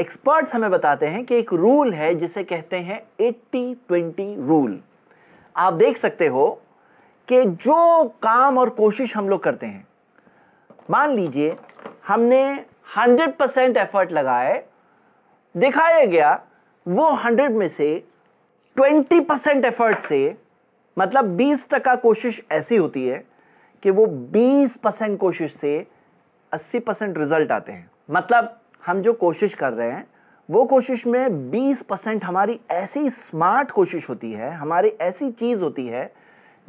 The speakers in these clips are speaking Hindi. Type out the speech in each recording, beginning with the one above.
एक्सपर्ट्स हमें बताते हैं कि एक रूल है जिसे कहते हैं 80-20 रूल आप देख सकते हो कि जो काम और कोशिश हम लोग करते हैं मान लीजिए हमने 100 परसेंट एफर्ट लगाए दिखाया गया वो 100 में से 20 परसेंट एफर्ट से मतलब 20 टका कोशिश ऐसी होती है कि वो 20 परसेंट कोशिश से 80 परसेंट रिजल्ट आते हैं मतलब हम जो कोशिश कर रहे हैं वो कोशिश में 20 परसेंट हमारी ऐसी स्मार्ट कोशिश होती है हमारी ऐसी चीज़ होती है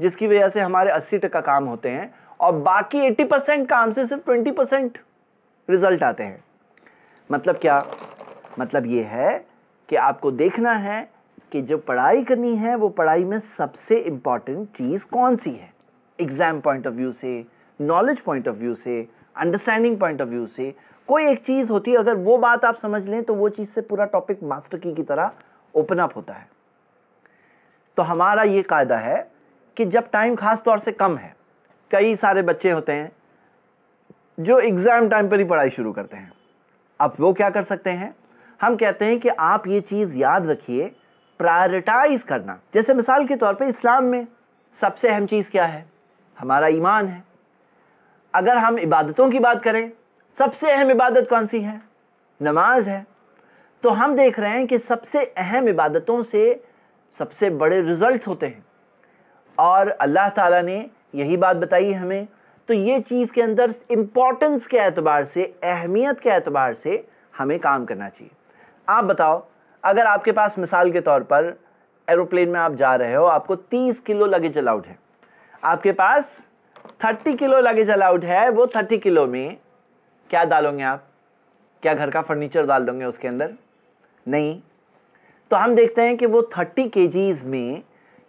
जिसकी वजह से हमारे 80 टका काम होते हैं और बाकी 80 परसेंट काम से सिर्फ 20 परसेंट रिजल्ट आते हैं मतलब क्या मतलब ये है कि आपको देखना है कि जो पढ़ाई करनी है वो पढ़ाई में सबसे इम्पॉर्टेंट चीज़ कौन सी है एग्ज़ाम पॉइंट ऑफ व्यू से नॉलेज पॉइंट ऑफ व्यू से अंडरस्टैंडिंग पॉइंट ऑफ व्यू से कोई एक चीज़ होती है अगर वो बात आप समझ लें तो वो चीज़ से पूरा टॉपिक मास्टर की की तरह ओपन अप होता है तो हमारा ये कायदा है कि जब टाइम खास तौर से कम है कई सारे बच्चे होते हैं जो एग्ज़ाम टाइम पर ही पढ़ाई शुरू करते हैं अब वो क्या कर सकते हैं हम कहते हैं कि आप ये चीज़ याद रखिए प्रायोरिटाइज़ करना जैसे मिसाल के तौर पर इस्लाम में सबसे अहम चीज़ क्या है हमारा ईमान है अगर हम इबादतों की बात करें सबसे अहम इबादत कौन सी है नमाज है तो हम देख रहे हैं कि सबसे अहम इबादतों से सबसे बड़े रिजल्ट होते हैं और अल्लाह ताला ने यही बात बताई हमें तो ये चीज़ के अंदर इम्पोर्टेंस के अतबार से अहमियत के एतबार से हमें काम करना चाहिए आप बताओ अगर आपके पास मिसाल के तौर पर एरोप्लेन में आप जा रहे हो आपको 30 किलो लगेज अलाउड है आपके पास 30 किलो लगेज अलाउड है वो 30 किलो में क्या डालोगे आप क्या घर का फर्नीचर डाल दोगे उसके अंदर नहीं तो हम देखते हैं कि वो थर्टी के में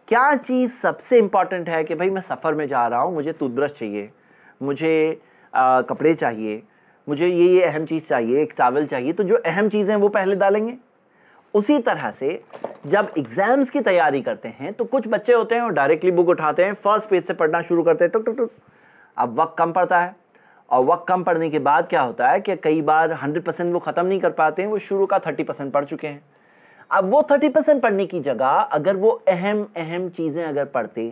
क्या चीज़ सबसे इम्पॉर्टेंट है कि भाई मैं सफ़र में जा रहा हूँ मुझे टूथब्रश चाहिए मुझे आ, कपड़े चाहिए मुझे ये ये अहम चीज़ चाहिए एक चावल चाहिए तो जो अहम चीज़ें वो पहले डालेंगे उसी तरह से जब एग्ज़ाम्स की तैयारी करते हैं तो कुछ बच्चे होते हैं और डायरेक्टली बुक उठाते हैं फर्स्ट पेज से पढ़ना शुरू करते हैं टुक टुक टुक अब वक्त कम पड़ता है और वक्त कम पड़ने के बाद क्या होता है कि कई बार 100 परसेंट वो ख़त्म नहीं कर पाते हैं वो शुरू का 30 परसेंट पढ़ चुके हैं अब वो 30 परसेंट पढ़ने की जगह अगर वो अहम अहम चीज़ें अगर पढ़ते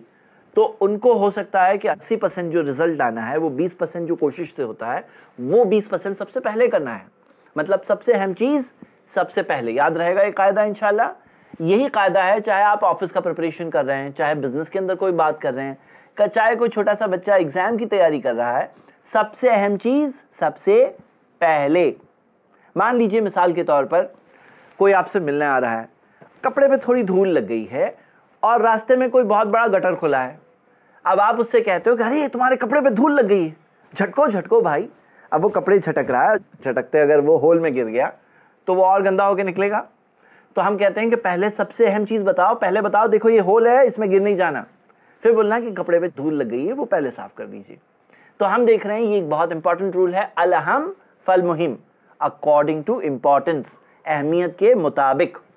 तो उनको हो सकता है कि 80 परसेंट जो रिजल्ट आना है वो 20 परसेंट जो कोशिश से होता है वो 20 परसेंट सबसे पहले करना है मतलब सबसे अहम चीज़ सबसे पहले याद रहेगा ये कायदा इनशाला यही कायदा है चाहे आप ऑफिस का प्रिपरेशन कर रहे हैं चाहे बिजनेस के अंदर कोई बात कर रहे हैं चाहे कोई छोटा सा बच्चा एग्ज़ाम की तैयारी कर रहा है सबसे अहम चीज़ सबसे पहले मान लीजिए मिसाल के तौर पर कोई आपसे मिलने आ रहा है कपड़े पे थोड़ी धूल लग गई है और रास्ते में कोई बहुत बड़ा गटर खुला है अब आप उससे कहते हो कि अरे तुम्हारे कपड़े पे धूल लग गई है झटको झटको भाई अब वो कपड़े झटक रहा है झटकते अगर वो होल में गिर गया तो वो और गंदा होकर निकलेगा तो हम कहते हैं कि पहले सबसे अहम चीज़ बताओ पहले बताओ देखो ये होल है इसमें गिर नहीं जाना फिर बोलना कि कपड़े पे धूल लग गई है वो पहले साफ़ कर दीजिए तो हम देख रहे हैं ये एक बहुत इंपॉर्टेंट रूल है अलहम फल मुहिम अकॉर्डिंग टू इम्पॉर्टेंस अहमियत के मुताबिक